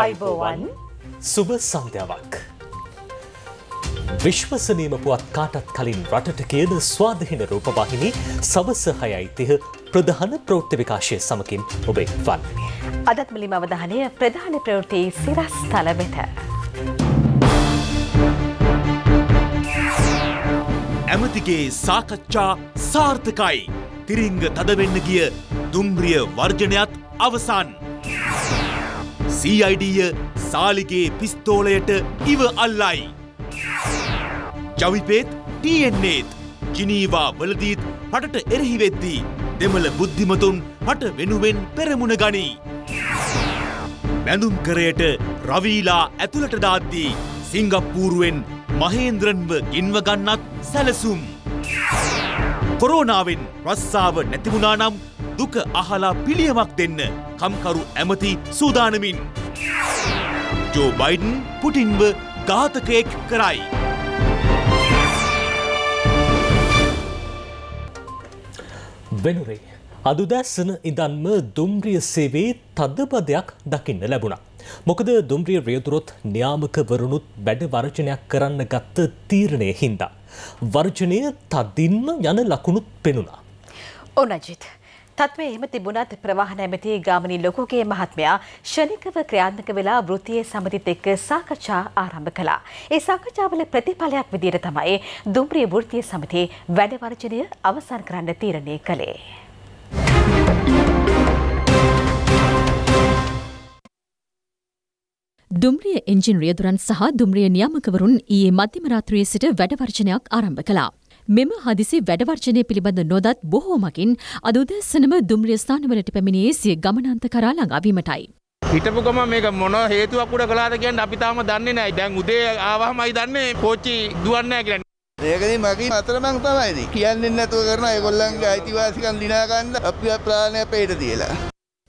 අයිබෝවන් සුබ සන්ධ්‍යාවක්. විශ්වසනීම පුවත් කාටත් කලින් රටට කියන ස්වාධහින රූපවාහිනි සවසහයයි තිහ ප්‍රධාන ප්‍රෘත්ති විකාශය සමකින් ඔබේ වන්නේ. අදත් මිලිම අවධානය ප්‍රධාන ප්‍රවෘතියේ සිරස් තල වෙත. ඇමතිගේ සාකච්ඡා සාර්ථකයි. තිරිංග තදවෙන්න ගිය දුම්රිය වර්ජනයත් අවසන්. සීයිඩීය සාලිගේ පිස්තෝලයට ඉව අල්ලයි. ජවිපේත් ටන්නේත් ජිනීවා වලදීත් පටට එරහිවෙද්දී දෙමළ බුද්ධිමතුන් පට වෙනුවෙන් පෙරමුණ ගනී. බැඳුම් කරයට රවීලා ඇතුළට දාද්දී සිංගප්පූරුවෙන් මහේන්ද්‍රන්ව ඉන්වගන්නත් සැලසුම්. කොරෝනාවෙන් රස්සාාව නැතිවුණනම් දුක අහලා පිළියමක් දෙන්න කම්කරු ඇමති සූදානමින්. ජෝ බයිඩන් පුටින්ව ඝාතකයෙක් කරයි. වෙනුරේ අදුදැස්සන ඉඳන්ම දුම්රිය සේවේ තදපදයක් දකින්න ලැබුණා. මොකද දුම්රිය රියදුරොත් න්‍යාමකවරුණුත් වැඩ වරචනයක් කරන්න ගත්ත තීරණය හින්දා. වර්ජනය තදින්ම යන ලකුණුත් පෙනුණා. ඕනජිත්. තත්වේ එම තිබුණත් ප්‍රවාහන ඇමති ගාමනී ලොකුගේ මහත්මයා ෂණිකව ක්‍රියාත්මක වෙලා වෘතියේ සමිතිත් එක්ක සාකච්ඡා ආරම්භ කළා. ඒ සාකච්ඡාවල ප්‍රතිඵලයක් විදිහට තමයි දුම්රිය වෘත්තීය සමිතියේ වැඩ වර්ජනය අවසන් කරන්න තීරණය කළේ. දුම්රිය එන්ජින් රියදුරන් සහ දුම්රිය නියාමකවරුන් ඊයේ මධ්‍යම රාත්‍රියේ සිට වැඩ වර්ජනයක් ආරම්භ කළා. මෙම හදිසි වැඩවර්ජනය පිළිබඳ නොදත් බොහෝමකින් අද උදැසනම දුම්රිය ස්ථානවලට පැමිණියේ සිය ගමනාන්ත කරා ළඟාවීමටයි. හිටපු ගම මේක මොන හේතුවක් උඩ කළාද කියන්නේ අපි තාම දන්නේ නැහැ. දැන් උදේ ආවමයි දන්නේ කෝච්චි දුවන්නේ නැහැ කියලා. ඒකදී මගේ අතරමං තමයිදී. කියන්නේ නැතුව කරන ඒගොල්ලන්ගේ අයිතිවාසිකම් දිනා ගන්න අපි ප්‍රාණය පෙයට තියලා.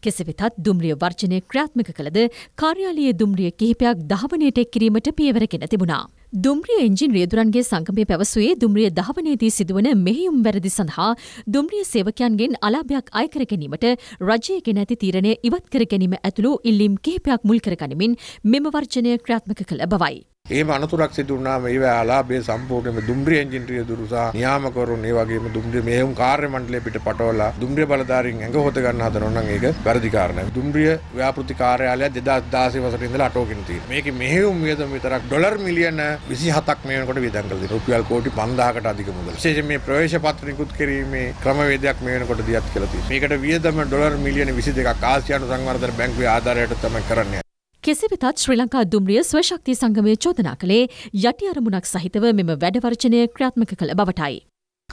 කෙසවෙතත් දුම්රිය වර්ජනය ක්‍රාත්මික කළද කාර්යාලයේ දුම්රිය කිහිපයක් දහවනයට එක් කිරීමට පියවරගෙන තිබුණා. දුම්රිය එන්ජින් රියදුරන්ගේ සංගමය පැවසුවේ දුම්රිය දහවනේදී සිදුවන මෙහෙයුම් වැරදි සඳහා දුම්රිය සේවකයන්ගෙන් අලාභයක් අයකර ගැනීමට රජය ගෙන ඇති තීරණය ඉවත් කර ගැනීම ඇතුළු ඉල්ලීම් කිහිපයක් මුල් කරගනිමින් මෙම වර්ජනය ක්‍රියාත්මක කළ බවයි. එහෙම අනතුරක් සිදු වුණාම ඒව ආලාභයේ සම්පූර්ණයෙන්ම දුම්රිය එන්ජින්රිය දුරුසා නියාමකවරුන් ඒ වගේම දුම්රිය මෙහෙයුම් කාර්ය මණ්ඩලය පිට පටවලා දුම්රිය බලධාරීන් ඇඟ හොත ගන්න හදනවා නම් ඒක වැරදි කාරණයක්. දුම්රිය ව්‍යාපෘති කාර්යාලය 2016 වසරේ ඉඳලා අටෝගෙන තියෙනවා. මේකේ මෙහෙයුම් වියදම විතරක් ඩොලර් මිලියන 27ක් මේ වෙනකොට වියදම් කරලා තියෙනවා. රුපියල් කෝටි 5000කට අධික මුදල. විශේෂයෙන් මේ ප්‍රවේශ පත්‍ර නිකුත් කිරීමේ ක්‍රමවේදයක් මේ වෙනකොට දියත් කරලා තියෙනවා. මේකට වියදම ඩොලර් මිලියන 22ක් ආසියානු සංවර්ධන බැංකුවේ ආධාරයට තමයි කරන්නේ. කෙසේ වෙතත් ශ්‍රී ලංකා දුම්රිය ස්වශක්ති සංගමය චෝදනා කළේ යටි අරමුණක් සහිතව මෙම වැඩවර්චනය ක්‍රියාත්මක කළ බවටයි.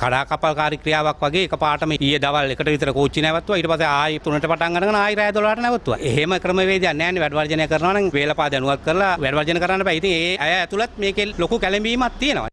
කඩා කපල් කාරි ක්‍රියාවක් වගේ එක පාටම ඊයේ දවල් එකට විතර කෝච්චි නැවතුවා ඊට පස්සේ ආයි තුනට පටන් ගන්නගෙන ආයි රෑ 12ට නැවතුවා. එහෙම ක්‍රමවේදයක් නැහැ නේ වැඩවර්ජනය කරනවා නම් වේලපා දැනුවත් කරලා වැඩවර්ජන කරන්න බෑ. ඉතින් ඒ අය ඇතුළත් මේකේ ලොකු කැළඹීමක් තියෙනවා.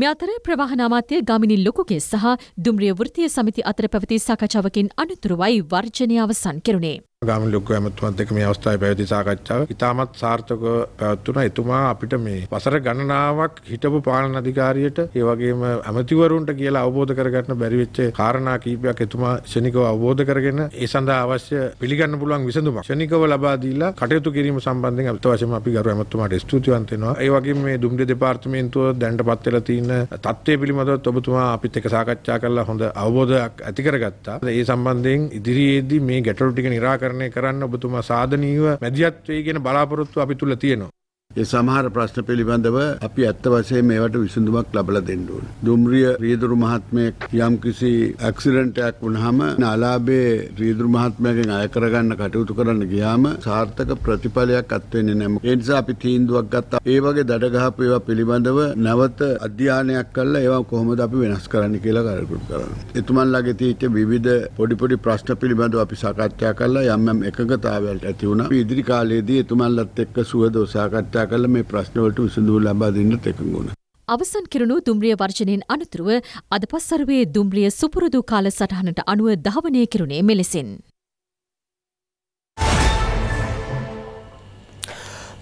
මේ අතර ප්‍රවාහනාමාත්‍ය ගමිනි ලොකුගේ සහ දුම්රිය වෘතිය සමිති අතර පැවති සාකච්ඡාවකින් අනතුරුවයි වර්ජනය අවසන් කෙරුණේ. ගාම ලොකු ඇමතුමත් දෙක මේ අවස්ථාවේ පැවති සාකච්ඡාව ඉතාමත් සාර්ථකව පැවැත්වුණා. එතුමා අපිට මේ වසර ගණනාවක් හිටපු පාලන අධිකාරියට ඒ වගේම ඇමතිවරුන්ට කියලා අවබෝධ කරගන්න බැරි වෙච්ච කාරණා කීපයක් එතුමා ශනිකව අවබෝධ කරගෙන ඒ සඳහා අවශ්‍ය පිළිගන්න පුළුවන් විසඳුමක් ශනිකව ලබා දීලා කටයුතු කිරීම සම්බන්ධයෙන් අපිට වශයෙන් අපි ගරු ඇමතුමාට ස්තුතිවන්ත වෙනවා. ඒ වගේම මේ දුම්රිය දෙපාර්තමේන්තුව දැනටපත් වෙලා තියෙන තත්ත්වය පිළිබඳව ඔබතුමා අපිත් එක්ක සාකච්ඡා කරලා හොඳ අවබෝධයක් ඇති කරගත්තා. ඒ සම්බන්ධයෙන් ඉදිරියේදී මේ ගැටලු ටික निराකරණය සාධාරණය කරන්න ඔබතුමා සාධනීව මැදිහත් වෙයි කියන බලාපොරොත්තුව අපි තුල තියෙනවා ඒ සමහර ප්‍රශ්න පිළිබඳව අපි ඇත්ත වශයෙන් මේවට විසඳුමක් ලබලා දෙන්න ඕනේ. දුම්රිය රියදුරු මහත්මයෙක් යම්කිසි ඇක්සිඩන්ට් වුණාම නාලාභයේ රියදුරු මහත්මයාගෙන් අය කරගන්න කටයුතු කරන්න ගියාම සාර්ථක ප්‍රතිඵලයක් අත් වෙන්නේ නැහැ. ඒ නිසා අපි තීන්දුවක් ගත්තා. ඒ වගේ දඩ ගහපු ඒවා පිළිබඳව නැවත අධ්‍යයනයක් කළා ඒවා කොහොමද අපි වෙනස් කරන්න කියලා කල්පනා කරනවා. එතුමන්ලාගේ තියෙච්ච විවිධ පොඩි පොඩි ප්‍රශ්න පිළිබඳව අපි සාකච්ඡා කළා යම් යම් එකඟතාවයක් ඇති වුණා. ඉදිරි කාලයේදී එතුමන්ලත් එක්ක සුවදෝ සාකච්ඡා කතා කළ මේ ප්‍රශ්නවලට විසඳුම් ලබා දෙන්නට එකඟුණ. අවසන් කිරුණු දුම්රිය වර්ජනයෙන් අනතුරුව අද පස්සරුවේ දුම්රිය සුපුරුදු කාල සටහනට අනුව ධාවනය කිරුණේ මෙලෙසින්.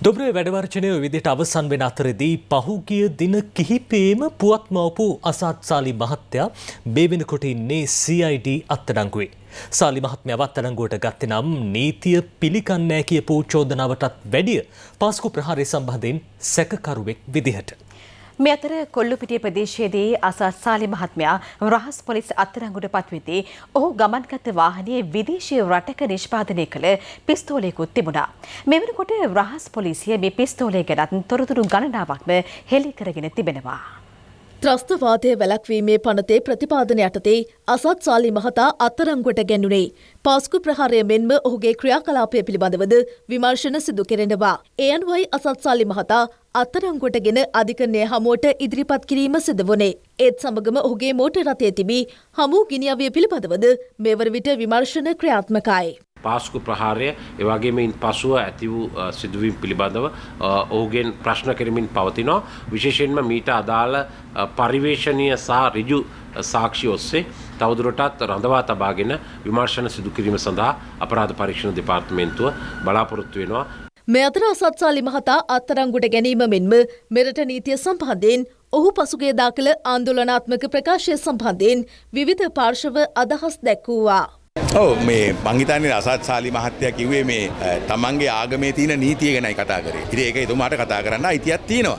දොබ්‍රේ වැඩවර්චනය විදිට අවසන් වෙන අතරදී පහුගිය දින කිහිපේම පුවත්මවපු අසාත්සාලි මහත්තයා බේවෙනකොට ඉන්නේ CID අත්තඩංගුවේ. සාලි මහත්මය අත්තඩංගුවට ගත්තේ නම් නීතිය පිළිකන්නෑ කියපු චෝදනාවටත් වැඩිය පාස්කු ප්‍රහාරය සම්බන්ධයෙන් සැකකරුවෙක් විදිහට. මේ අතර කොල්ලුපිටිය ප්‍රදේශයේදී අසත් සාලි මහත්මයා රහස් පොලිස් අත්අඩංගුවට පත්වෙද්දී ඔහු ගමන්ගත වාහනයේ විදේශීය රටක නිෂ්පාදනය කළ පිස්තෝලයකුත් තිබුණා. මේ වෙනකොට රහස් පොලිසිය මේ පිස්තෝලය ගැනත් තොරතුරු ගණනාවක්ම හෙළි කරගෙන තිබෙනවා. ත්‍රස්තවාදය වැලක්වීමේ පනතේ ප්‍රතිපාදන යටතේ අසත් සාලි මහතා අත්තරංගුවට ගැන්නුනේ. පාස්කු ප්‍රහාරය මෙන්ම ඔහුගේ ක්‍රියාකලාපය පිළිබඳවද විමර්ශන සිදු කෙරෙනවා. ඒ අනුවයි අසත් සාලි මහතා අත්තරංගුවටගෙන අධිකරණය හමුවට ඉදිරිපත් කිරීම සිදු වුණේ. ඒත් සමගම ඔහුගේ මෝටර් රථය තිබී හමු ගිනියවිය පිළිබඳවද මෙවර විට විමර්ශන ක්‍රියාත්මකයි. පාස්කු ප්‍රහාරය එවගේමයින් පසුව ඇති වූ සිදුවීම් පිළිබඳව ඔහුගෙන් ප්‍රශ්න කරමින් පවතිනෝ විශේෂෙන්ම මීට අදාළ පරිවේශණය සහ රිජු සාක්ෂි ඔස්සේ තවදුරටත් රඳවා තබාගෙන විමර්ශන සිදුකිරීම සඳහා අපරාධ පරීක්ෂණ දෙපාර්තමේන්තුව බලාපොරොත්තු වෙනවා. මේ අතර අසත්සාලි මහතා අත්තරංගුට ගැනීම මෙන්ම මෙරට නීතිය සම්බන්ධයෙන් ඔහු පසුගේදා කළ ආන්දෝලනාත්මක ප්‍රකාශය සම්බන්ධයෙන් විවිධ පාර්ශව අදහස් දැක්වූවා. ඔව මේ මංහිතන්නේ අසත් සාලි මහත්තය කිවේ මේ තමන්ගේ ආගමේ තියන නීතිය ගැනයි කතා කරේ ඉරි එක තුමාට කතා කරන්න අයිතියක් තියෙනවා.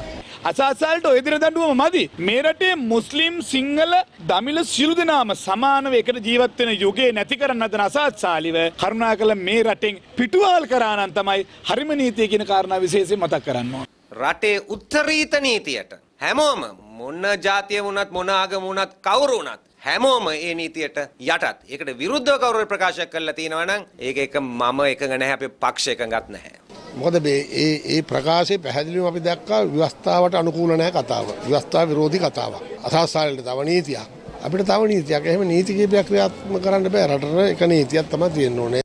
අසාසල්ට ඔයදින දඩුවම මදි. මේරටේ මුස්ලිම් සිංහල දමිල සිලු දෙනාම සමානව එකට ජීවත්වෙන යුගේ නැති කරන්න අදන අසාත් සාලිව කරුණා කළ මේ රටෙන් පිටුවල් කරානන් තමයි හරිම නීතිය කියෙන කාරණ විශේෂය මතක් කරන්නවා. රටේ උත්තරීත නීතියට හැමෝම මොන්න ජාතිය වුණත් මොනාග වුණත් කවුරු වුණත් හැමෝම ඒ නීතියට යටත්. ඒකට විරුද්ධව කවුරු ප්‍රකාශ කරලා තියෙනවා නම් ඒක එක මම එකඟ නැහැ අපේ පක්ෂ එකඟත් නැහැ. මොකද මේ ඒ ඒ ප්‍රකාශයේ පැහැදිලිවම අපි දැක්කා ව්‍යවස්ථාවට අනුකූල නැහැ කතාව. ව්‍යවස්ථා විරෝධී කතාවක්. අසාස්ථානෙට තව නීතියක්. අපිට තව නීතියක්. එහෙම නීති කිහිපයක් ක්‍රියාත්මක කරන්න බෑ. රටට එක නීතියක් තමයි තියෙන්න ඕනේ.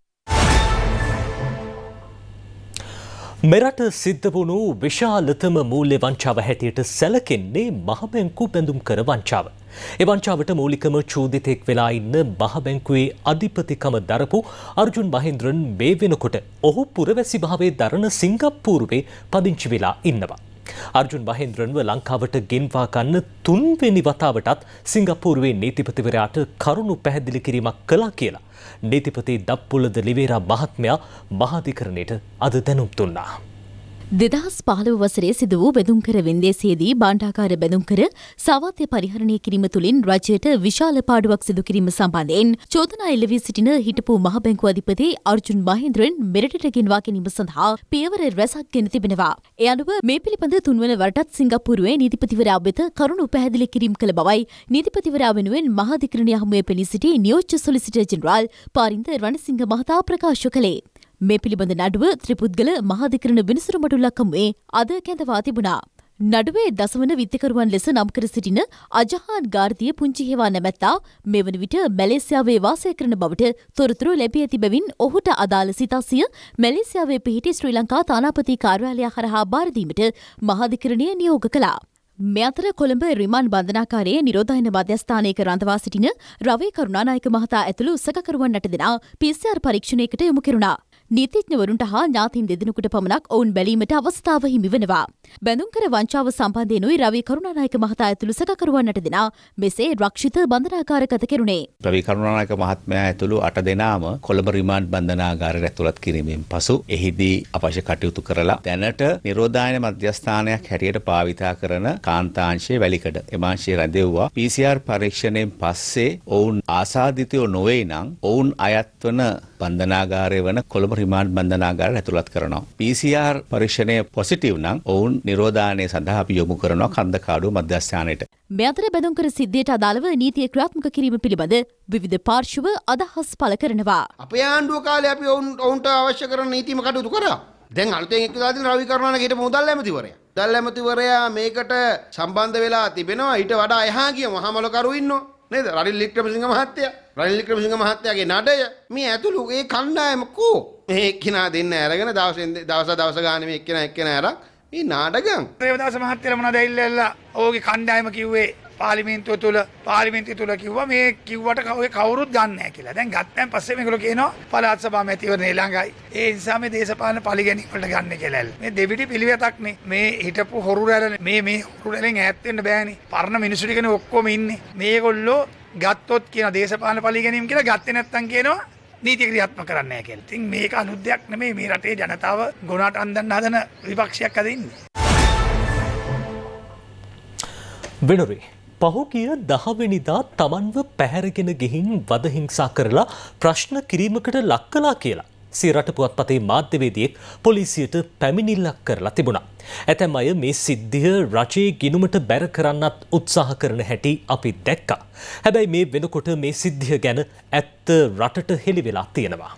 මෙරට සිද්ධ වුණු විශාලතම මූල්‍ය වංචාව හැටියට සැලකෙන්නේ මහබැංකු බැඳුම් කර වංචාව. එවංචාවට මූලිකම චූදිතෙක් වෙලා ඉන්න මහබැංකුවේ අධිපතිකම දරපු අර්ජුන් මහින්ද්‍රන් මේ වෙනකොට ඔහු පුරවැසි භාවේ දරන සිංගප්පූරුවේ පදිංචි වෙලා ඉන්නවා. අර්ජුන් මහින්ද්‍රන්ව ලංකාවට ගෙන්වා ගන්න තුන්වෙනි වතාවටත් සිංගප්පූරුවේ නීතිපතිවරයාට කරුණු පැහැදිලි කිරීමක් කළා කියලා. නීතිපති දප්පුලද ලිවේරා මහත්මයා මහාධිකරණයට අද දැනුම් දුන්නා. දෙදහස් පාලව වසරේ සිද වූ බැදුම්කර වෙන්දේසේදී බාණ්ඩාකාර බැදුම්කර සාවාත්‍ය පරිහරණය කිරීම තුළින් රජයට විශාල පාඩුවක් සිදු කිරීම සම්බන්ධයෙන් චෝදනා එල්ල වී සිටින හිටපු මහබැංකු අධිපති අර්ජුන් මහින්ද්‍රෙන් මෙරටට ගෙන්වා ගැනීම සඳහා පියවර රැසක් ගෙන තිබෙනවා. ඒ අනුව මේ පිළිබඳ තුන්වන වරටත් සිංගප්පූරුවේ නීතිපතිවරයා වෙත කරුණු පැහැදිලි කිරීම කළ බවයි නීතිපතිවරයා වෙනුවෙන් මහාධිකරණය හමුවේ පෙනී සිටි නියෝජ්‍ය සොලිසිටර් ජෙනරාල් පාරින්ද රණසිංහ මහතා ප්‍රකාශ කළේ. මේ පිළිබඳ නඩුව ත්‍රිපුද්ගල මහාධිකරණ විනිසුරුමට ලක්කමුවේ අද කැඳවා තිබුණා. නඩුවේ දසවන විත්තිකරුවන් ලෙස නම් කර සිටින අජහාන් ගාර්දිය පුංචි හේවා නැමැත්තා මෙවන විට මැලේසියාවේ වාසය කරන බවට තොරතුරු ලැබී ඇති බැවින් ඔහුට අදාළ සිතස්සිය මැලේසියාවේ පිහිටි ශ්‍රී ලංකා තානාපති කාර්යාලය හරහා බාරදීමට මහාධිකරණය නියෝග කළා. මේ අතර කොළඹ රිමාන් බන්ධනාකාරයේ නිරෝධයන මධ්‍යස්ථානයක රඳවා සිටින රවේ කරුණානායක මහතා ඇතුළු උසකකරුවන්නට දෙනා පිස්සිආර් පරීක්ෂණයකට යොමු කෙරුණා. නීතිඥවරුන්ට හා ඥාතින් දෙදෙනෙකුට පමණක් ඔවුන් බැලීමට අවස්ථාව හිමිවනවා. බැඳුම්කර වංචාව සම්බන්ධයෙන්ුයි රවි කරුණානායක මහතා ඇතුළු සකකරුවන්නට දෙනා මෙසේ රක්ෂිත බන්ධනාකාරගත කෙරුණේ. රවි කරුණානායක මහත්මයා ඇතුළු අට දෙනාම කොළඹ රිමාන්ඩ් බන්ධනාගාරයට ඇතුළත් කිරීමෙන් පසු එහිදී අවශ්‍ය කටයුතු කරලා දැනට නිරෝධායන මධ්‍යස්ථානයක් හැටියට භාවිතා කරන කාන්තාංශයේ වැලිකඩ එමාංශය රැඳෙව්වා PCR පරීක්ෂණයෙන් පස්සේ ඔවුන් ආසාධිතයෝ නොවේ නම් ඔවුන් අයත්වන බන්ධනාගාරය වන කොළඹ රිමාන්ඩ් බන්ධනාගාරයට ඇතුළත් කරනවා. PCR පරීක්ෂණය පොසිටිව් නම් ඔවුන් නිරෝධානය සඳහා අපි යොමු කරනවා කන්දකාඩුව මධ්‍යස්ථානයට. මේ අතර බැඳුම්කර සිද්ධියට අදාළව නීතිය ක්‍රියාත්මක කිරීම පිළිබඳ විවිධ පාර්ශ්ව අදහස් පළ කරනවා. අපේ ආණ්ඩුව කාලේ අපි ඔවුන් ඔවුන්ට අවශ්‍ය කරන නීතිම කටයුතු කරා. දැන් අලුතෙන් එක්කදාදී රවි කරුණාන හිටපු මුදල් ඇමතිවරයා. මුදල් ඇමතිවරයා මේකට සම්බන්ධ වෙලා තිබෙනවා. ඊට වඩා එහා ගිය මහමලකරු ඉන්නවා. නේද? රනිල් වික්‍රමසිංහ මහත්තයා. රනිල් වික්‍රමසිංහ මහත්තයාගේ නඩය මේ ඇතුළු ඒ කණ්ඩායම කෝ මේ එක්කිනා දෙන්න අරගෙන දවසෙන් දවස දවස ගානේ මේ එක්කිනා එක්කිනා අරක් මේ නාටකම් ප්‍රේමදාස මහත්තයා මොනවද ඇවිල්ලා ඕගේ කණ්ඩායම කිව්වේ පාලිමින්තුව තුළ පාලිමින්ති තුළ කිව්වා මේ කිව්වට කවගේ කවුරුත් ගන්නෑ කියලා. දැන් ගත්තන් පස්සේ මේගොල්ලෝ කියනවා පළාත් සභා මැතිවරණය ළඟයි. ඒ නිසා මේ දේශපාලන පරිගණක වලට ගන්න කියලා. මේ දෙවිඩි පිළිවෙතක් නේ. මේ හිටපු හොරු රැළ මේ මේ හොරු රැළෙන් ඈත් වෙන්න බෑනේ. පරණ මිනිස්සු ටිකනේ ඔක්කොම ඉන්නේ. මේගොල්ලෝ ගත්තොත් කියන දේශපාලන පරිගණකම් කියලා ගත්තේ නැත්තම් කියනවා නීති ක්‍රියාත්මක කරන්නේ නැහැ කියලා. ඉතින් මේක අලුත් දෙයක් නෙමෙයි මේ රටේ ජනතාව ගොනාට අන්දන්න හදන විපක්ෂයක් අද ඉන්නේ. වෙනුරේ පහුගිය දහවෙනිදා තමන්ව පැහැරගෙන ගිහින් වදහිංසා කරලා ප්‍රශ්න කිරීමකට ලක් කලා කියලා සිරට පුවත්පතේ මාධ්‍යවේදියෙක් පොලිසියට පැමිණිල්ලක් කරලා තිබුණා. ඇතැම් අය මේ සිද්ධිය රජයේ ගිනුමට බැර කරන්නත් උත්සාහ කරන හැටි අපි දැක්කා. හැබැයි මේ වෙනකොට මේ සිද්ධිය ගැන ඇත්ත රටට හෙළිවෙලා තියෙනවා.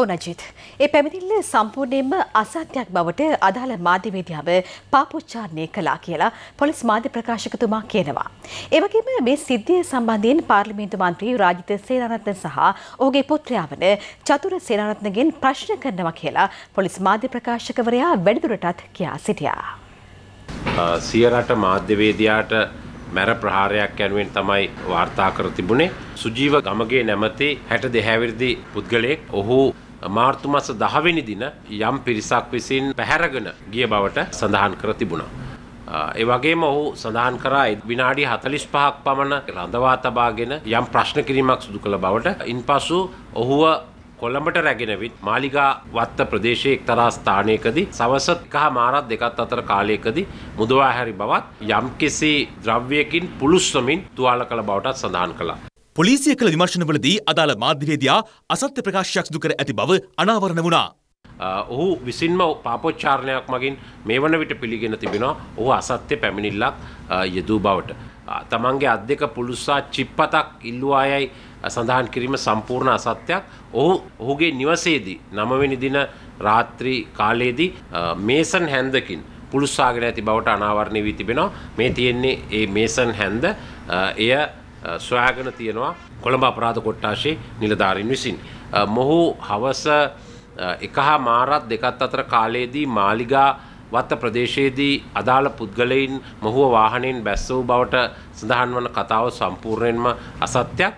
ඕනජිත්. ඒ පැමිණිල්ල සම්පූර්ණයෙන්ම අසත්‍යයක් බවට අදාළ මාධ්‍ය වේදිකාව පාපොච්චාරණය කළා කියලා පොලිස් මාධ්‍ය ප්‍රකාශකතුමා කියනවා. ඒ වගේම මේ සිද්ධිය සම්බන්ධයෙන් පාර්ලිමේන්තු මන්ත්‍රී රාජිත සේනාරත්න සහ ඔහුගේ පුත්‍රයා වන චතුර සේනාරත්නගෙන් ප්‍රශ්න කරනවා කියලා පොලිස් මාධ්‍ය ප්‍රකාශකවරයා වැඩිදුරටත් කියා සිටියා. සියරට මාධ්‍යවේදියාට මැර ප්‍රහාරයක් යනුවෙන් තමයි වාර්තා කර තිබුණේ සුජීව ගමගේ නැමති හැට දෙහැවිරිදි පුද්ගලයෙක් ඔහු මාර්තු මස 10 වෙනි දින යම් පිරිසක් විසින් පැහැරගෙන ගිය බවට සඳහන් කර තිබුණා. ඒ වගේම ඔහු සඳහන් කරා විනාඩි 45ක් පමණ රඳවා තබාගෙන යම් ප්‍රශ්න කිරීමක් සිදු කළ බවට ඉන්පසු ඔහුව කොළඹට රැගෙන විත් මාලිගා වත්ත ප්‍රදේශයේ එක්තරා ස්ථානයකදී සවස 1 මාරත් දෙකත් අතර කාලයකදී මුදවා හැරි බවත් යම්කිසි ද්‍රව්‍යයකින් පුළුස්සමින් තුවාල කළ බවටත් සඳහන් කළා. පොලිසිය කළ විමර්ශනවලදී අදාළ මාධ්‍යවේදයා අසත්‍ය ප්‍රකාශයක් සිදු කර ඇති බව අනාවරණ වුණා. ඔහු විසින්ම පාපොච්චාරණයක් මගින් මේ වන විට පිළිගෙන තිබෙනවා ඔහු අසත්‍ය පැමිණිල්ලක් යෙදූ බවට. තමන්ගේ අත් දෙක පුළුස්සා චිප්පතක් ඉල්ලුවා යයි සඳහන් කිරීම සම්පූර්ණ අසත්‍යයක් ඔහු ඔහුගේ නිවසේදී නමවෙනි දින රාත්‍රී කාලයේදී මේසන් හැන්දකින් පුළුස්සාගෙන ඇති බවට අනාවරණය වී තිබෙනවා මේ තියෙන්නේ ඒ මේසන් හැන්ද එය සොයාගෙන තියෙනවා කොළඹ අපරාධ කොට්ටාශේ නිලධාරීන් විසින්. මොහු හවස එක හා මාරත් දෙකත් අතර කාලයේදී මාලිගා වත්ත ප්‍රදේශයේදී අදාළ පුද්ගලයින් මොහුව වාහනයෙන් බැස්ස වූ බවට සඳහන් වන කතාව සම්පූර්ණයෙන්ම අසත්‍යයක්.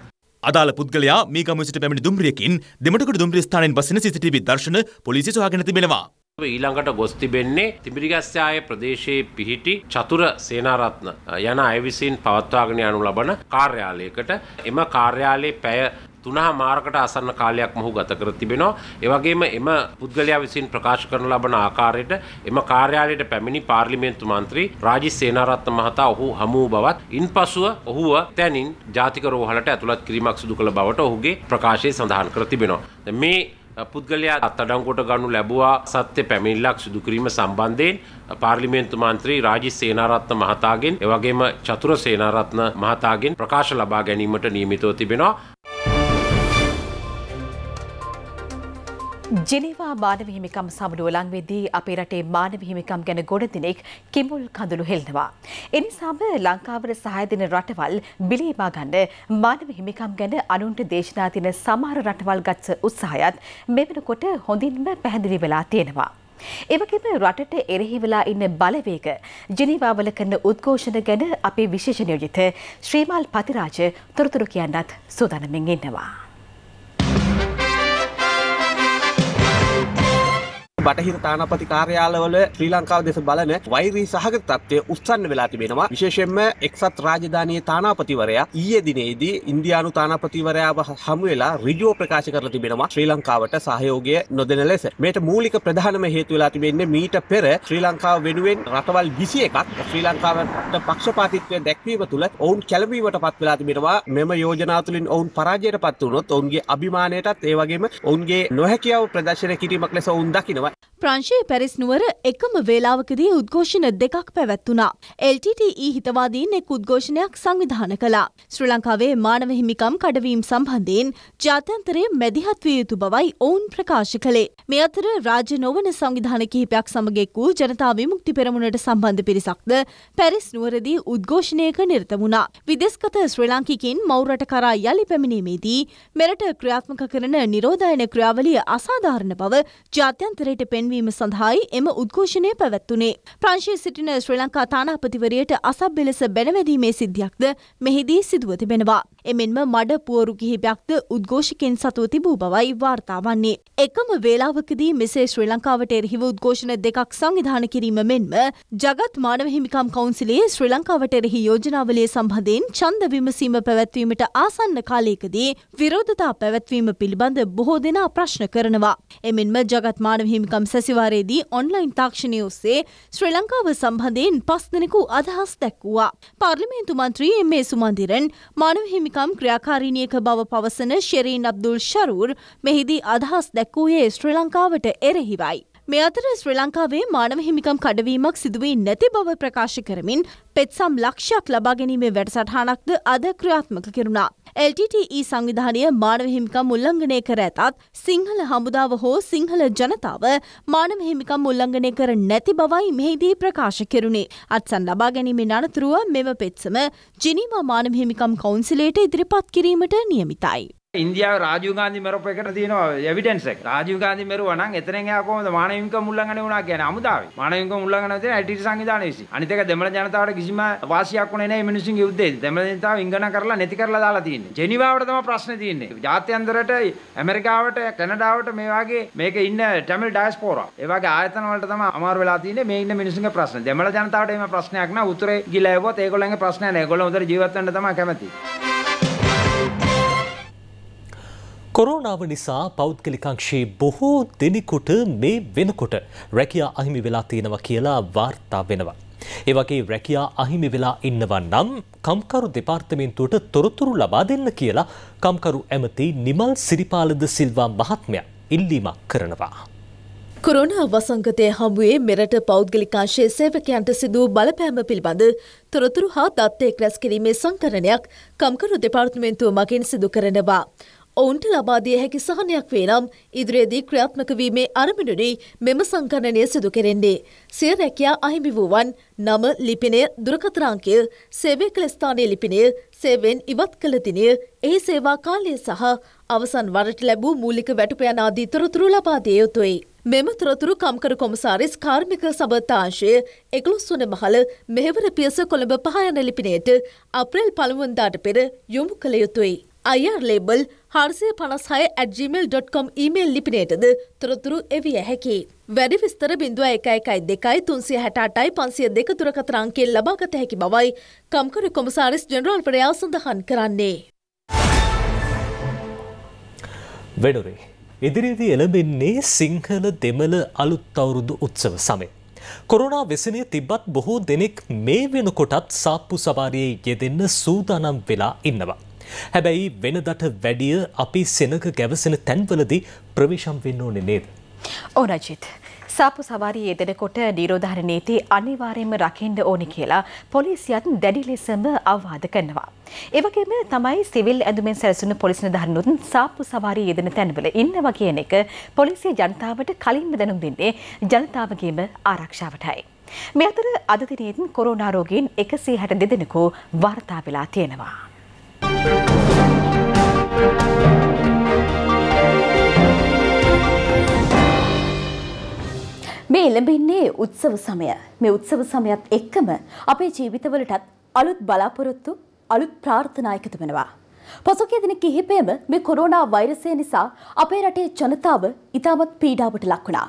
අදාළ පුද්ගලයා මේ ගම සිට පැමිණි දුම්රියකින් දෙමටකට දුම්රිය ස්ථානයෙන් බසින සිසිටීවී දර්ශන පොලිසිය සොයාගෙන තිබෙනවා. ඊළඟට ගොස් තිබෙන්නේ තිබිරිගස්යාය ප්‍රදේශයේ පිහිටි චතුර සේනාරත්න යන අය විසින් පවත්වාගෙන යනු ලබන කාර්යාලයකට එම කාර්යාලයේ පැය තුනහා මාරකට අසන්න කාලයක් මොහු ගත කර තිබෙනවා. ඒ වගේම එම පුද්ගලයා විසින් ප්‍රකාශ කරන ලබන ආකාරයට එම කාර්යාලයට පැමිණි පාර්ලිමේන්තු මන්ත්‍රී රාජි සේනාරත්න මහතා ඔහු හමු බවත් ඉන්පසුව ඔහුව තැනින් ජාතික රෝහලට ඇතුළත් කිරීමක් සිදු කළ බවට ඔහුගේ ප්‍රකාශයේ සඳහන් කර තිබෙනවා. මේ පුද්ගලයා අත්තඩංකොට ගනු ලැබවා සත්‍ය පැමිල්ලක් සිදුකිරීම සම්බන්ධයෙන් පාර්ලිමේන්තු මන්ත්‍රී රාජි සේනාරත්න මහතාගෙන් එවගේම චතුර සේනාරත්න මහතාගෙන් ප්‍රකාශ ලබා ගැනීමට නියමිතව තිබෙනවා ජිනීවා මානව හිමිකම් සමුළුව ලංවෙද්දී අපේ රටේ මානව හිමිකම් ගැන ගොඩ දෙනෙක් කිඹුල් කඳුළු හෙළනවා. එනිසාම ලංකාවට සහාය දෙන රටවල් බිලේ බාගන්න මානව හිමිකම් ගැන අනුන්ට දේශනා දෙන සමහර රටවල් ගත්ස උත්සාහයත් මෙවනකොට හොඳින්ම පැහැදිලි වෙලා තියෙනවා. එවගේම රටට එරෙහි වෙලා ඉන්න බලවේග ජිනීවාවල කරන උද්ඝෝෂණ ගැන අපේ විශේෂ නියෝජිත ශ්‍රීමාල් පතිරාජ තොරතුරු කියන්නත් සූදානමින් ඉන්නවා. බටහිර තානාපති කාර්යාලවල ශ්‍රී ලංකාව දෙස බලන වෛරී සහගත තත්ත්වය උත්සන්න වෙලා තිබෙනවා විශේෂයෙන්ම එක්සත් රාජධානයේ තානාපතිවරයා ඊයේ දිනේදී ඉන්දියානු තානාපතිවරයාව හමු වෙලා ඍජුව ප්‍රකාශ කරලා තිබෙනවා ශ්‍රී ලංකාවට සහයෝගය නොදෙන ලෙස. මේට මූලික ප්‍රධානම හේතුව වෙලා තිබෙන්නේ මීට පෙර ශ්‍රී ලංකාව වෙනුවෙන් රටවල් 21ක් ශ්‍රී ලංකාවට පක්ෂපාතීත්වය දැක්වීම තුළ ඔවුන් කැළඹීමට පත් වෙලා තිබෙනවා. මෙම යෝජනා තුළින් ඔවුන් පරාජයට පත් වුණොත් ඔවුන්ගේ අභිමානයටත් ඒ වගේම ඔවුන්ගේ නොහැකියාව ප්‍රදර්ශන කිරීමක් ලෙස ඔවුන් දකිනවා. ප්‍රංශයේ පැරිස් නුවර එකම වේලාවකදී උද්ඝෝෂණ දෙකක් පැවැත්වුණා. LTTE හිතවාදීන් එක් උද්ඝෝෂණයක් සංවිධාන කළා. ශ්‍රී ලංකාවේ මානව හිමිකම් කඩවීම් සම්බන්ධයෙන් ජාත්‍යන්තරයේ මැදිහත් විය යුතු බවයි ඔවුන් ප්‍රකාශ කළේ. මේ අතර රාජ්‍ය නොවන සංවිධාන කිහිපයක් සමග එක් වූ ජනතා විමුක්ති පෙරමුණට සම්බන්ධ පිරිසක්ද පැරිස් නුවරදී උද්ඝෝෂණයක නිරත වුණා. විදෙස්ගත ශ්‍රී ලාංකිකයින් මවුරට කරා යළි පැමිණීමේදී මෙරට ක්‍රියාත්මක කරන නිරෝධායන ක්‍රියාවලිය අසාධාරණ බව ජාත්‍යන්තරයට ලෝකයට පෙන්වීම සඳහායි එම උද්ඝෝෂණය පැවැත්වුණේ. ප්‍රංශයේ සිටින ශ්‍රී ලංකා තානාපතිවරයට අසභ්‍ය ලෙස බැනවැදීමේ සිද්ධියක්ද මෙහිදී සිදුව තිබෙනවා. එමෙන්ම මඩ පුවරු කිහිපයක්ද උද්ඝෝෂකෙන් සතුව තිබූ බවයි වාර්තා වන්නේ. එකම වේලාවකදී මෙසේ ශ්‍රී ලංකාවට එරෙහිව උද්ඝෝෂණ දෙකක් සංවිධාන කිරීම මෙන්ම ජගත් මානව හිමිකම් කවුන්සිලයේ ශ්‍රී ලංකාවට එරෙහි යෝජනාවලිය සම්බන්ධයෙන් ඡන්ද විමසීම පැවැත්වීමට ආසන්න කාලයකදී විරෝධතා පැවැත්වීම පිළිබඳ බොහෝ දෙනා ප්‍රශ්න කරනවා. එමෙන්ම ජගත් මානව හිමිකම් වෙළඳකම් සැසිවාරයේදී ඔන්ලයින් තාක්ෂණය ඔස්සේ ශ්‍රී ලංකාව සම්බන්ධයෙන් පස් දෙනෙකු අදහස් දැක්වුවා. පාර්ලිමේන්තු මන්ත්‍රී එම් ඒ සුමන්දිරන් මානව හිමිකම් ක්‍රියාකාරිණියක බව පවසන ෂෙරීන් අබ්දුල් ෂරූර් මෙහිදී අදහස් දැක්වූයේ ශ්‍රී ලංකාවට එරෙහිවයි. මේ අතර ශ්‍රී ලංකාවේ මානව හිමිකම් කඩවීමක් සිදුවී නැති බව ප්‍රකාශ කරමින් පෙත්සම් ලක්ෂයක් ලබා ගැනීමේ වැඩසටහනක්ද අද ක්‍රියාත්මක කෙරුණා. LTTE සංවිධානය මානව හිමිකම් උල්ලංඝනය කර ඇතත් සිංහල හමුදාව හෝ සිංහල ජනතාව මානව හිමිකම් උල්ලංඝනය කර නැති බවයි මෙහිදී ප්‍රකාශ කෙරුණේ. අත්සන් ලබා ගැනීමේ අනතුරුව මෙම පෙත්සම ජිනීවා මානව හිමිකම් කවුන්සිලයට ඉදිරිපත් කිරීමට නියමිතයි. ඉන්දියාව රාජීව ගාන්ධි මැරුව එකට තියෙනවා එවිඩන්ස් එක. රාජීව ගාන්ධි මැරුවා නම් එතනින් එහා කොහොමද මානව හිමිකම් උල්ලංඝනය වුණා කියන්නේ අමුදාවේ. මානව හිමිකම් උල්ලංඝනය වෙන ඇටිටි සංවිධානය විසින්. අනිත් එක දෙමළ ජනතාවට කිසිම වාසියක් උනේ නැහැ මේ මිනිස්සුන්ගේ යුද්ධයේදී. දෙමළ ජනතාව ඉංගන කරලා නැති කරලා දාලා තියෙන්නේ. ජෙනීවාවට තමයි ප්‍රශ්නේ තියෙන්නේ. ජාත්‍යන්තරට ඇමරිකාවට කැනඩාවට මේ වගේ මේක ඉන්න ටැමිල් ඩයස්පෝරා. ඒ වගේ ආයතන වලට තමයි අමාරු වෙලා තියෙන්නේ මේ ඉන්න මිනිස්සුන්ගේ ප්‍රශ්න. දෙමළ ජනතාවට එහෙම ප්‍රශ්නයක් නෑ. උතුරේ ගිහලා එවුවත් ඒගොල්ලන්ගේ ප්‍රශ්නයක් නෑ. ඒගොල්ලෝ හොඳට ජීවත් වෙන්න තමයි කැමති. කොරෝනාව නිසා පෞද්ගලිකංශයේ බොහෝ දෙනෙකුට මේ වෙනකොට රැකියා අහිමි වෙලා තියෙනවා කියලා වාර්තා වෙනවා. ඒ වගේ රැකියා අහිමි වෙලා ඉන්නවා නම් කම්කරු දෙපාර්තමේන්තුවට තොරතුරු ලබා දෙන්න කියලා කම්කරු ඇමති නිමල් සිරිපාලද සිල්වා මහත්මයා ඉල්ලීමක් කරනවා. කොරෝනා වසංගතය හමුවේ මෙරට පෞද්ගලිකාශයේ සේවකයන්ට සිදූ බලපෑම පිළිබඳ තොරතුරු හා දත්තයක් රැස් කිරීමේ සංකරණයක් කම්කරු දෙපාර්තමේන්තුව මගින් සිදු කරනවා. ඔවුන්ට ලබාදිය හැකි සහනයක් වේ නම් ඉදිරියේදී ක්‍රියාත්මක වීමේ අරමුණුනි මෙම සංකලනය සිදු කෙරෙන්නේ. සිය රැකියා අහිමි වූවන් නම ලිපිනය දුරකතරාංකය සේවය කළ ස්ථානයේ ලිපිනය සේවෙන් ඉවත් කළ දිනය එහි සේවා කාලය සහ අවසන් වරට ලැබූ මූලික වැටුපයන ආදී තොරතුරු ලබා දිය යුතුයි. මෙම තොරතුරු කම්කරු කොමසාරිස් කාර්මික සබතාංශය එකොළොස් වන මහල මෙහෙවර පියස කොළඹ පහ යන ලිපිනයට අප්‍රේල් පළමුවන්දාට පෙර යොමු කළ යුතුයි. අයර් ලේබල් හර්සය පනස්හය ඇජිමල්.කොම් ඊමේල් ලිපිනයටද තොරතුරු එවිය හැකි. වැඩි විස්තර බිඳුව එකයිකයි දෙකයි තුන්සිය හැටාටයි පන්සිය දෙක තුරකතරංකෙන් ලබාගත හැකි බවයි කම්කර කොමසාරිස් ජනරල් පඩයා සඳහන් කරන්නේ. වැඩුරේ. ඉදිරිදී එළඹෙන්නේ සිංහල දෙමළ අලුත් අවුරුදු උත්සව සමය. කොරුණා වෙසනය තිබත් බොහෝ දෙනෙක් මේ වෙනකොටත් සාප්පු සවාරයේ යෙදෙන්න සූදානම් වෙලා ඉන්නවා. හැබැයි වෙනදට වැඩිය අපි සෙනක ගැවසෙන තැන්වලදී ප්‍රවේශම් වෙන්න ඕනේ නේද? ඕ රජිත්. සාප්පු සවාරයේ යෙදෙනකොට නිරෝධාර නීති අනිවාර්යයෙන්ම රකින්න ඕනි කියලා පොලිසියත් දැඩි ලෙසම අවවාද කරනවා. ඒ වගේම තමයි සිවිල් ඇඳුමෙන් සැරසුණු පොලිස් නිලධාරීනුත් සාප්පු සවාරයේ යෙදෙන තැන්වල ඉන්නවා කියන එක පොලිසිය ජනතාවට කලින්ම දැනුම් දෙන්නේ ජනතාවගේම ආරක්ෂාවටයි. මේ අතර අද දිනේත් කොරෝනා රෝගීන් 162 දෙනෙකු වාර්තා වෙලා තියෙනවා. මේ එළඹින්නේ උත්සව සමය. මේ උත්සව සමයත් එක්කම අපේ ජීවිතවලටත් අලුත් බලාපොරොත්තු, අලුත් ප්‍රාර්ථනා එකතු වෙනවා. පසුගිය දින කිහිපයම මේ කොරෝනා වෛරසය නිසා අපේ රටේ ජනතාව ඉතාමත් පීඩාවට ලක් වුණා.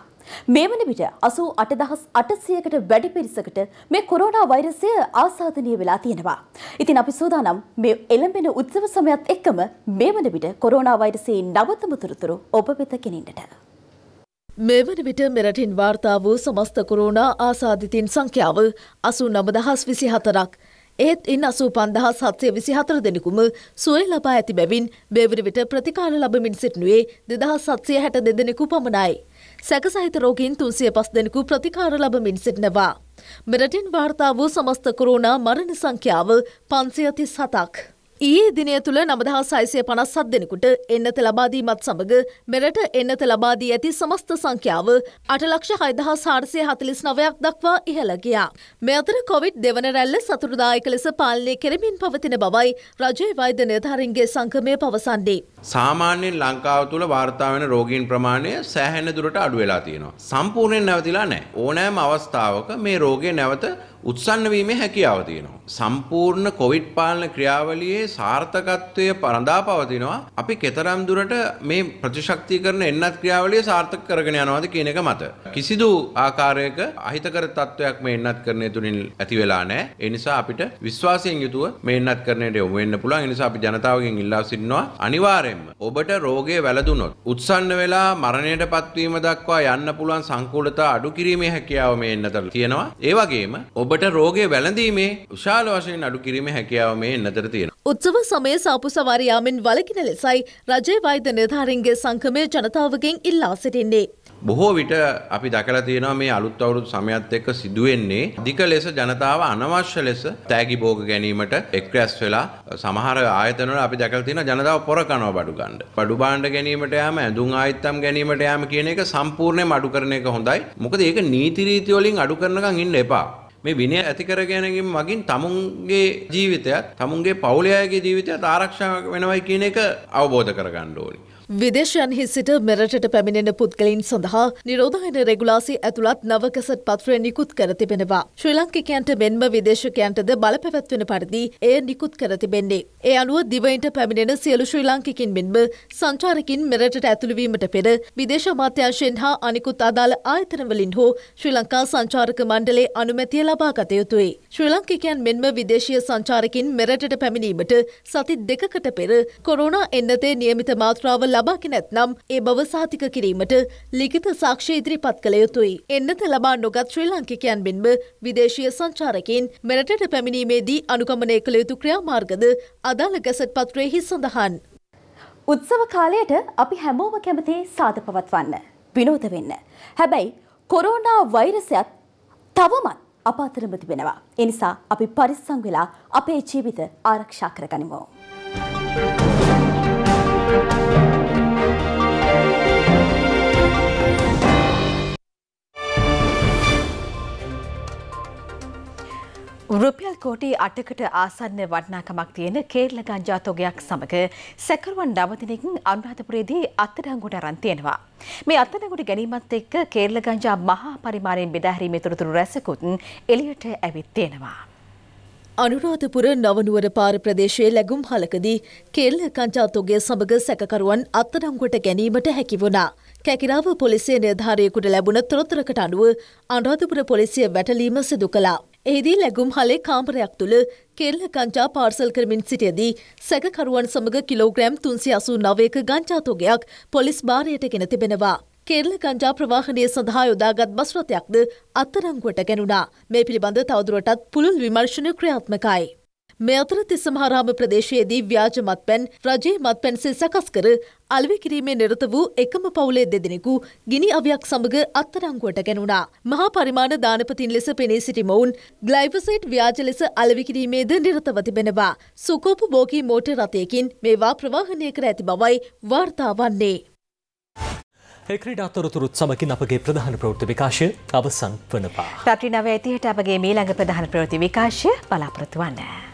මේ වන විට 88800කට වැඩි පිරිසකට මේ කොරෝනා වෛරසය ආසාදනීය වෙලා තියෙනවා. ඉතින් අපි සූදානම් මේ එළඹෙන උත්සව සමයත් එක්කම මේ වන විට කොරෝනා වෛරසයේ නවතම තොරතුරු ඔබ වෙත ගෙනින්නට. මේ වන විට මෙරටින් වාර්තා වූ සමස්ත කොරෝනා ආසාදිතින් සංඛ්‍යාව 89024ක්. ඒත් ඉන් අසූ පන්දහස් හත්සය විසි හතර දෙනෙකුම සුවය ලබා ඇති බැවින් බේවර විට ප්‍රතිකාර ලබමින් සිටිනුවේ දෙදහස් සත්සය හැට දෙදෙනෙකු පමණයි. සැකසහිත රෝගීන් තුන්සිය පස් දෙනෙකු ප්‍රතිකාර ලබමින් සිටිනවා. මෙරටින් වාර්තා වූ සමස්ත කොරෝනා මරණ සංඛ්‍යාව පන්සිය තිස් හතක්. ඊයේ දිනය තුළ නමදහා සයිසය පනස්සත් දෙනෙකුට එන්නත ලබාදීමත් සමඟ මෙරට එන්නත ලබාදී ඇති සමස්ත සංඛ්‍යාව අටලක්ෂ හයිදහා සාර්සය හතලිස් නවයක් දක්වා ඉහළගියා. මෙ අතර කොවිඩ් දෙවන රැල්ල සතුරදායක ලෙස පාලනය කෙරමින් පවතින බවයි රජය වෛද නිධාරන්ගේ සංක්‍රමය පවසන්නේ. සාමාන්‍යෙන් ලංකාව තුළ වාර්තාාවෙන රෝගීන් ප්‍රමාණය සෑහෙන දුරට අඩුවෙලා තියෙනවා. සම්පූර්ණයෙන් නැවතිලා නෑ ඕනෑම අවස්ථාවක මේ රෝගය නැවත උත්සන්න වීමේ හැකියාව තියෙනවා. සම්පූර්ණ කොවිඩ් පාලන ක්‍රියාවලියේ සාර්ථකත්වය පරඳා පවතිනවා. අපි කෙතරම් දුරට මේ ප්‍රතිශක්තිකරණ එන්නත් ක්‍රියාවලිය සාර්ථක කරගෙන යනවාද කියන එක මත. කිසිදු ආකාරයක අහිතකර තත්වයක් මේ එන්නත් කරණය තුලින් ඇති වෙලා නැහැ. ඒ නිසා අපිට විශ්වාසයෙන් යුතුව මේ එන්නත් කරණයට යොමු වෙන්න පුළුවන්. ඒ නිසා අපි ජනතාවගෙන් ඉල්ලා සිටිනවා අනිවාර්යයෙන්ම ඔබට රෝගය වැළඳුනොත් උත්සන්න වෙලා මරණයට පත්වීම දක්වා යන්න පුළුවන් සංකූලතා අඩු කිරීමේ හැකියාව මේ එන්නතට තියෙනවා. ඒ වගේම ඔබ ඔබට රෝගය වැළඳීමේ විශාල වශයෙන් අඩු කිරීම හැකියාව මේ එන්නතර තියෙන. උත්සව සමය සාපු සවාරයාමෙන් වලකින ලෙසයි රජේ වෛද්‍ය නිර්ධාරින්ගේ සංක්‍රමය ජනතාවගෙන් ඉල්ලා සිටින්නේ. බොහෝ විට අපි දකලා තියෙනවා මේ අලුත් අවුරුදු සමයත් එක්ක සිදුවෙන්නේ දික ලෙස ජනතාව අනවශ්‍ය ලෙස තෑගි භෝග ගැනීමට එක්රැස් වෙලා සමහර ආයතන වල අපි දකලා තියෙනවා ජනතාව පොර කනවා බඩු ගන්න. බඩු බාණ්ඩ ගැනීමට යාම ඇඳුම් ආයත්තම් ගැනීමට යාම කියන එක සම්පූර්ණයෙන්ම අඩු කරන එක හොඳයි. මොකද ඒක නීති රීති වලින් අඩු කරනකම් ඉන්න එපා. මේ විනය ඇති කර ගැනීම මගින් තමුන්ගේ ජීවිතයත් තමුන්ගේ පවුලයාගේ ජීවිතයත් ආරක්ෂා වෙනවයි කියන එක අවබෝධ කරගන්න ඕනේ. විදේශයන්හි සිට මෙරටට පැමිණෙන පුද්ගලින් සඳහා නිරෝධායන රෙගුලාසි ඇතුළත් නවකසට පත්‍රය නිකුත් කර තිබෙනවා. ශ්‍රී ලංකිකයන්ට මෙන්ම විදේශකයන්ටද බලපැවැත්වෙන පරිදි එය නිකුත් කර තිබෙන්නේ. ඒ අනුව දිවයින්ට පැමිණෙන සියලු ශ්‍රී ලංකිකින් මෙන්ම සංචාරකින් මෙරටට ඇතුළුවීමට පෙර විදේශ අමාත්‍යංශයෙන් හා අනිකුත් අදාළ ආයතනවලින් හෝ ශ්‍රී ලංකා සංචාරක මණ්ඩලේ අනුමැතිය ලබා ගත යුතුයි. ශ්‍රී ලංකිකයන් මෙන්ම විදේශීය සංචාරකින් මෙරටට පැමිණීමට සති දෙකකට පෙර කොරෝනා එන්නතේ නියමිත මාත්‍රාව ලබාගෙන නැත්නම් ඒ බව සාතික කිරීමට ලිඛිත සාක්ෂි ඉදිරිපත් කළ යුතුයි. එන්නත ලබා නොගත් ශ්‍රී ලාංකිකයන් මෙන්ම විදේශීය සංචාරකයන් මෙරටට පැමිණීමේදී අනුගමනය කළ යුතු ක්‍රියාමාර්ගද අදාළ ගැසට් පත්‍රයෙහි සඳහන්. උත්සව කාලයට අපි හැමෝම කැමති සාධ පවත්වන්න. විනෝද වෙන්න. හැබැයි කොරෝනා වෛරසයත් තවමත් අප අතරම තිබෙනවා. එනිසා අපි පරිස්සම් වෙලා අපේ ජීවිත ආරක්ෂා කරගනිමු. Thank you. රුපියල් කෝටි අටකට ආසන්න වටිනාකමක් තියෙන කේරළ ගංජා තොගයක් සමග සැකරුවන් නවදිනකින් අනුරාධපුරයේදී අත්අඩංගුවට අරන් තියෙනවා. මේ අත්අඩංගුවට ගැනීමත් එක්ක කේරළ ගංජා මහා පරිමාණයෙන් බෙදාහැරීමේ තොරතුරු රැසකුත් එළියට ඇවිත් තියෙනවා. අනුරාධපුර නවනුවර පාර ප්‍රදේශයේ ලැබුම් හලකදී කෙල්ල කංචාතුගේ සමග සැකකරුවන් අත්අඩංගුවට ගැනීමට හැකි වුණා. කැකිරාව පොලිසිය නිර්ධාරයෙකුට ලැබුණ තොරතුරකට අනුව අනුරාධපුර පොලිසිය වැටලීම සිදු කළා. එහිදී ලැගුම් හලේ කාමරයක් තුළ කෙල්ල ගංචා පාර්සල් කරමින් සිටියදී සැකකරුවන් සමඟ කිලෝග්‍රෑම් තුන්සි අසු නවයක ගංචාතෝගයක් පොලිස් භාරයට ගෙන තිබෙනවා. කෙල්ල ගංජා ප්‍රවාහණය සඳහා යොදාගත් බස්රතයක්ද අත්තරංගුවට ගැනුණා. මේ පිළිබඳ තවදුරටත් පුළුල් විමර්ශණ ක්‍රියාත්මකයි. මේ අතර තිස්සමහාරාම ප්‍රදේශයේදී ව්‍යාජ මත්පැන් රජයේ මත්පැන් සිල් සකස් කර අලෙවි කිරීමේ නිරත වූ එකම පවුලේ දෙදෙනෙකු ගිනි අවියක් සමග අත්තරංගුවට ගැනුණා. මහා පරිමාණ දානපතින් ලෙස පෙනී සිටි මොවුන් ග්ලයිෆොසේට් ව්‍යාජ ලෙස අලෙවි කිරීමේද නිරතව තිබෙනවා. සුකෝපභෝගී මෝටර් රථයකින් මේවා ප්‍රවාහනය කර ඇති බවයි වාර්තා වන්නේ. ඒ ක්‍රීඩා තොරතුරුත් සමගින් අපගේ ප්‍රධාන ප්‍රවෘත්ති විකාශය අවසන් වනවා. රාත්‍රී 9 ඇතිහට අපගේ මීළඟ ප්‍රධාන ප්‍රවෘත්ති විකාශය බලාපොරොත්තු වන්න.